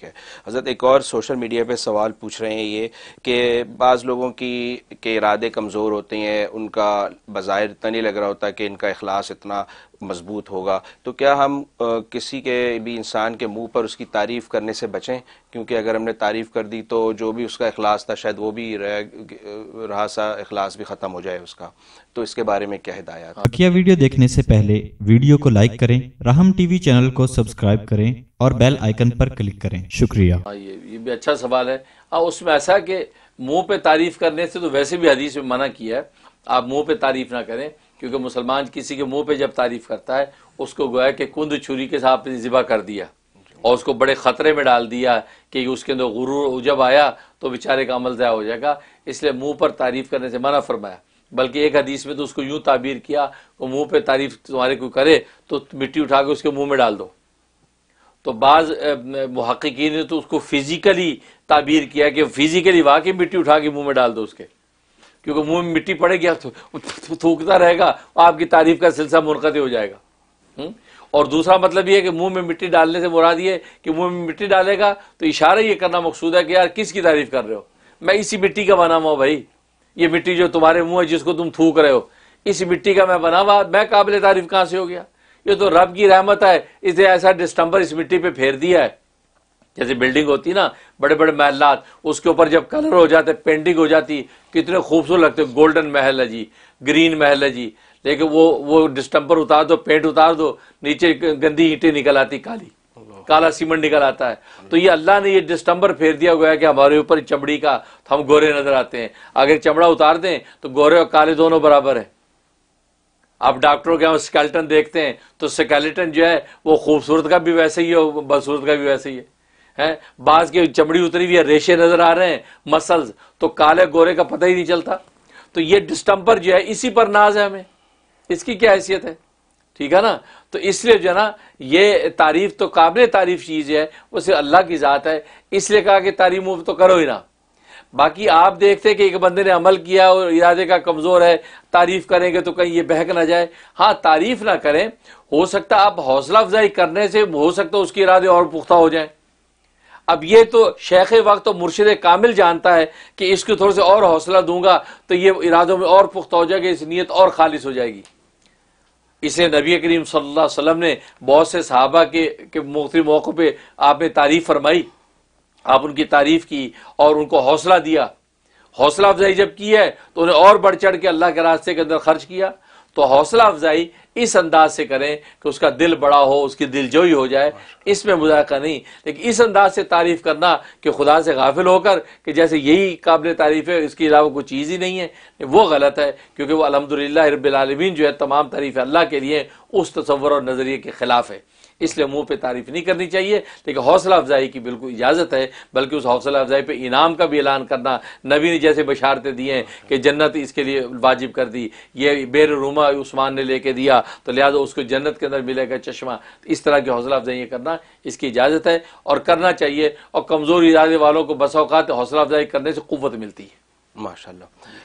ठीक है हजरत एक और सोशल मीडिया पे सवाल पूछ रहे हैं ये कि बाज़ लोगों की के इरादे कमज़ोर होते हैं उनका बाज़ाहिर इतना नहीं लग रहा होता कि इनका अखलास इतना मजबूत होगा तो क्या हम आ, किसी के भी इंसान के मुंह पर उसकी तारीफ़ करने से बचें क्योंकि अगर हमने तारीफ़ कर दी तो जो भी उसका अखलास था शायद वो भी रह, रहा सा अखलास भी ख़त्म हो जाए उसका तो इसके बारे में क्या हिदायत किया वीडियो देखने से पहले वीडियो को लाइक करें राहम टी चैनल को सब्सक्राइब करें और बेल आइकन पर क्लिक करें शुक्रिया हाँ, ये ये भी अच्छा सवाल है आ, हाँ, उसमें ऐसा है कि मुंह पे तारीफ करने से तो वैसे भी हदीस में मना किया है आप मुंह पे तारीफ ना करें क्योंकि मुसलमान किसी के मुंह पे जब तारीफ करता है उसको गोया कि कुंद छुरी के साथ आपने ज़िबा कर दिया और उसको बड़े ख़तरे में डाल दिया कि उसके अंदर गुरूर जब आया तो बेचारे का अमल जया हो जाएगा इसलिए मुंह पर तारीफ करने से मना फरमाया बल्कि एक हदीस में तो उसको यूं ताबीर किया मुंह पर तारीफ तुम्हारे को करे तो मिट्टी उठा के उसके मुंह में डाल दो तो बाज़ महक्कीन ने तो उसको फिज़िकली ताबीर किया कि फिज़िकली वाकई मिट्टी उठा के मुंह में डाल दो उसके क्योंकि मुंह में मिट्टी पड़ेगी तो, तो, तो थूकता रहेगा आपकी तारीफ का सिलसिला मुनकद हो जाएगा हम्म? और दूसरा मतलब यह है कि मुंह में मिट्टी डालने से मुराद ये कि मुंह में मिट्टी डालेगा तो इशारा ये करना मकसूद है कि यार किसकी तारीफ कर रहे हो मैं इसी मिट्टी का बना हुआ भाई ये मिट्टी जो तुम्हारे मुंह है जिसको तुम थूक रहे हो इस मिट्टी का मैं बना हुआ मैं काबिल तारीफ कहाँ से हो गया ये तो रब की रहमत है इसे ऐसा डिस्टम्बर इस मिट्टी पे फेर दिया है जैसे बिल्डिंग होती ना बड़े बड़े महलात उसके ऊपर जब कलर हो जाते पेंटिंग हो जाती कितने खूबसूरत लगते गोल्डन महल है जी ग्रीन महल है जी लेकिन वो वो डिस्टम्बर उतार दो पेंट उतार दो नीचे गंदी ईंटें निकल आती काली काला सीमेंट निकल आता है तो ये अल्लाह ने ये डिस्टम्बर फेर दिया हुआ है कि हमारे ऊपर चमड़ी का तो हम गोरे नजर आते हैं अगर चमड़ा उतार दें तो गोरे और काले दोनों बराबर है आप डॉक्टरों के यहाँ स्केलेटन देखते हैं तो स्केलेटन जो है वो खूबसूरत का भी वैसे ही है बदसूरत का भी वैसे ही है हैं बाज की चमड़ी उतरी हुई है रेशे नजर आ रहे हैं मसल्स तो काले गोरे का पता ही नहीं चलता तो ये डिस्टम्पर जो है इसी पर नाज है हमें इसकी क्या हैसियत है ठीक है ना तो इसलिए जो है ना ये तारीफ तो काबिल तारीफ चीज़ है वो सिर्फ अल्लाह की ज़ात है इसलिए कहा कि तारीफ तो करो ही ना बाकी आप देखते कि एक बंदे ने अमल किया और इरादे का कमज़ोर है तारीफ़ करेंगे तो कहीं ये बहक ना जाए हाँ तारीफ़ ना करें हो सकता आप हौसला अफजाई करने से हो सकता उसके इरादे और पुख्ता हो जाए अब ये तो शेख वक्त और मुर्शद कामिल जानता है कि इसको थोड़े से और हौसला दूंगा तो ये इरादों में और पुख्ता हो जाएगा इस नीयत और खालिश हो जाएगी इसे नबी करीम सल्लल्लाहु अलैहि वसल्लम ने बहुत से सहाबा के, के मुख्तु मौक़ों पर आपने तारीफ़ फरमाई आप उनकी तारीफ की और उनको हौसला दिया हौसला अफजाई जब की है तो उन्हें और बढ़ चढ़ के अल्लाह के रास्ते के अंदर खर्च किया तो हौसला अफजाई इस अंदाज से करें कि उसका दिल बड़ा हो उसकी दिलजोई हो जाए इसमें मुजाक नहीं लेकिन इस अंदाज से तारीफ़ करना कि खुदा से गाफिल होकर कि जैसे यही काबिल तारीफ़ है इसके अलावा कोई चीज़ ही नहीं है वो गलत है क्योंकि वो अलहमदिल्ला रबालमीन जो है तमाम तारीफ़ अल्लाह के लिए उस तस्वर और नज़रिए के ख़िलाफ़ है इसलिए मुंह पे तारीफ नहीं करनी चाहिए लेकिन हौसला अफजाई की बिल्कुल इजाज़त है बल्कि उस हौसला अफजाई पे इनाम का भी ऐलान करना नबी ने जैसे बशारतें दी हैं कि जन्नत इसके लिए वाजिब कर दी ये बेर रुमा उस्मान ने लेके दिया मिला तो लिहाजा उसको जन्नत के अंदर मिलेगा चश्मा तो इस तरह की हौसला अफजाई करना इसकी इजाज़त है और करना चाहिए और कमज़ोर इरादे वालों को अवकात हौसला अफजाई करने से कुत मिलती है माशा